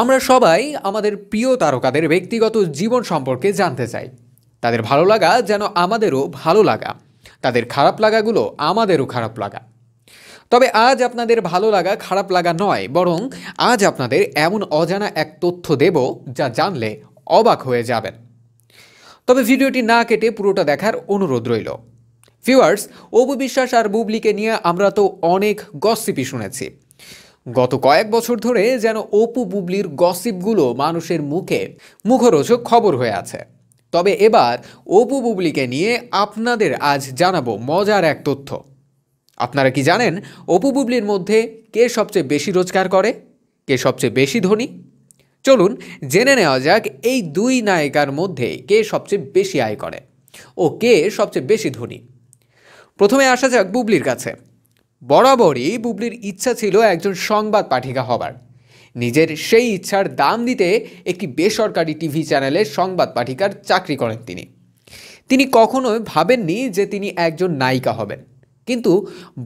আমরা সবাই আমাদের প্রিয় তারকাদের ব্যক্তিগত জীবন সম্পর্কে জানতে চাই তাদের ভালো লাগা যেন আমাদেরও ভালো লাগা তাদের খারাপ লাগাগুলো আমাদেরও খারাপ লাগা তবে আজ আপনাদের ভালো লাগা খারাপ লাগা নয় বরং আজ আপনাদের এমন অজানা এক তথ্য দেব যা জানলে অবাক হয়ে যাবেন তবে ভিডিওটি না কেটে পুরোটা দেখার অনুরোধ রইল ভিউয়ার্স অবু বিশ্বাস আর বুবলিকে নিয়ে আমরা তো অনেক গসিপি শুনেছি গত কয়েক বছর ধরে যেন অপু বুবলির গসিপগুলো মানুষের মুখে মুখরোচক খবর হয়ে আছে তবে এবার অপু বুবলিকে নিয়ে আপনাদের আজ জানাবো মজার এক তথ্য আপনারা কি জানেন অপু বুবলির মধ্যে কে সবচেয়ে বেশি রোজগার করে কে সবচেয়ে বেশি ধনী চলুন জেনে নেওয়া যাক এই দুই নায়িকার মধ্যে কে সবচেয়ে বেশি আয় করে ও কে সবচেয়ে বেশি ধনী প্রথমে আসা যাক বুবলির কাছে বরাবরই বুবলির ইচ্ছা ছিল একজন সংবাদ পাঠিকা হবার নিজের সেই ইচ্ছার দাম দিতে একটি বেসরকারি টিভি চ্যানেলে সংবাদ পাঠিকার চাকরি করেন তিনি তিনি কখনোই ভাবেননি যে তিনি একজন নায়িকা হবেন কিন্তু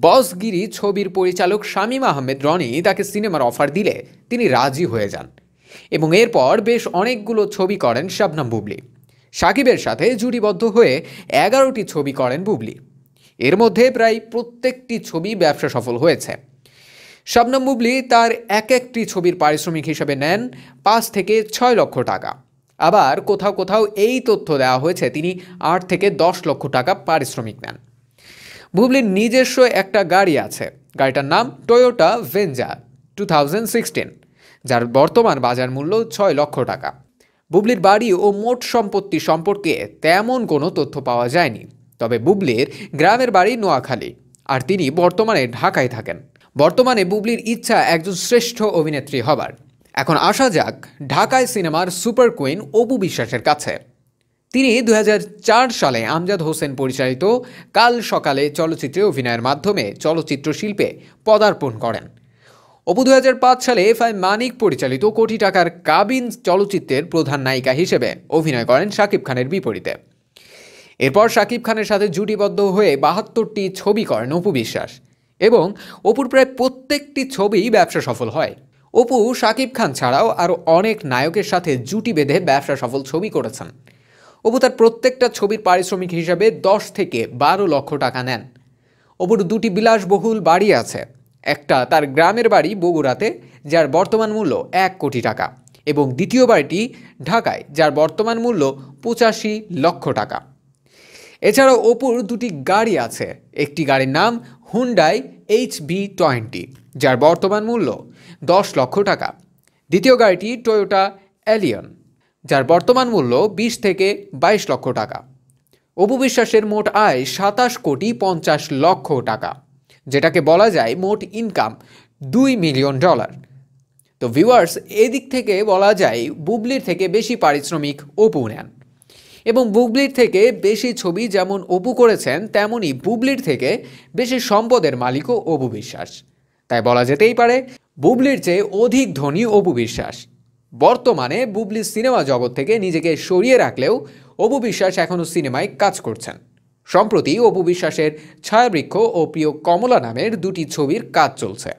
বসগিরি ছবির পরিচালক শামীম আহমেদ রনি তাকে সিনেমার অফার দিলে তিনি রাজি হয়ে যান এবং এরপর বেশ অনেকগুলো ছবি করেন শাবনাম বুবলি সাকিবের সাথে জুড়িবদ্ধ হয়ে এগারোটি ছবি করেন বুবলি এর মধ্যে প্রায় প্রত্যেকটি ছবি ব্যবসা সফল হয়েছে শবনম মুবলি তার এক একটি ছবির পারিশ্রমিক হিসেবে নেন পাঁচ থেকে ছয় লক্ষ টাকা আবার কোথাও কোথাও এই তথ্য দেওয়া হয়েছে তিনি আট থেকে দশ লক্ষ টাকা পারিশ্রমিক নেন বুবলির নিজস্ব একটা গাড়ি আছে গাড়িটার নাম টয়োটা ভেঞ্জার টু যার বর্তমান বাজার মূল্য ছয় লক্ষ টাকা বুবলির বাড়ি ও মোট সম্পত্তি সম্পর্কে তেমন কোনো তথ্য পাওয়া যায়নি তবে বুবলির গ্রামের বাড়ি নোয়াখালী আর তিনি বর্তমানে ঢাকায় থাকেন বর্তমানে বুবলির ইচ্ছা একজন শ্রেষ্ঠ অভিনেত্রী হবার এখন আসা যাক ঢাকায় সিনেমার সুপার কুইন অপু বিশ্বাসের কাছে তিনি দু সালে আমজাদ হোসেন পরিচালিত কাল সকালে চলচ্চিত্রে অভিনয়ের মাধ্যমে চলচ্চিত্র শিল্পে পদার্পণ করেন অপু দু সালে এফ আই মানিক পরিচালিত কোটি টাকার কাবিন চলচ্চিত্রের প্রধান নায়িকা হিসেবে অভিনয় করেন শাকিব খানের বিপরীতে এরপর শাকিব খানের সাথে জুটিবদ্ধ হয়ে বাহাত্তরটি ছবি করেন অপু বিশ্বাস এবং অপুর প্রায় প্রত্যেকটি ছবিই ব্যবসা সফল হয় অপু শাকিব খান ছাড়াও আরও অনেক নায়কের সাথে জুটি বেঁধে ব্যবসা সফল ছবি করেছেন অপু তার প্রত্যেকটা ছবির পারিশ্রমিক হিসাবে দশ থেকে বারো লক্ষ টাকা নেন অপুর দুটি বিলাসবহুল বাড়ি আছে একটা তার গ্রামের বাড়ি বগুড়াতে যার বর্তমান মূল্য এক কোটি টাকা এবং দ্বিতীয় বাড়িটি ঢাকায় যার বর্তমান মূল্য পঁচাশি লক্ষ টাকা এছাড়াও ওপর দুটি গাড়ি আছে একটি গাড়ির নাম হুন্ডাই এইচ বি টোয়েন্টি যার বর্তমান মূল্য দশ লক্ষ টাকা দ্বিতীয় গাড়িটি টয়োটা অ্যালিয়ন যার বর্তমান মূল্য বিশ থেকে বাইশ লক্ষ টাকা অপু বিশ্বাসের মোট আয় সাতাশ কোটি পঞ্চাশ লক্ষ টাকা যেটাকে বলা যায় মোট ইনকাম দুই মিলিয়ন ডলার তো ভিউয়ার্স এদিক থেকে বলা যায় বুবলির থেকে বেশি পারিশ্রমিক অপু নেন এবং বুবলির থেকে বেশি ছবি যেমন অপু করেছেন তেমনই বুবলির থেকে বেশি সম্পদের মালিকও অপু বিশ্বাস তাই বলা যেতেই পারে বুবলির চেয়ে অধিক ধনী অপু বিশ্বাস বর্তমানে বুবলি সিনেমা জগৎ থেকে নিজেকে সরিয়ে রাখলেও অপু বিশ্বাস এখনও সিনেমায় কাজ করছেন সম্প্রতি অপু বিশ্বাসের ছায়াবৃক্ষ ও প্রিয় কমলা নামের দুটি ছবির কাজ চলছে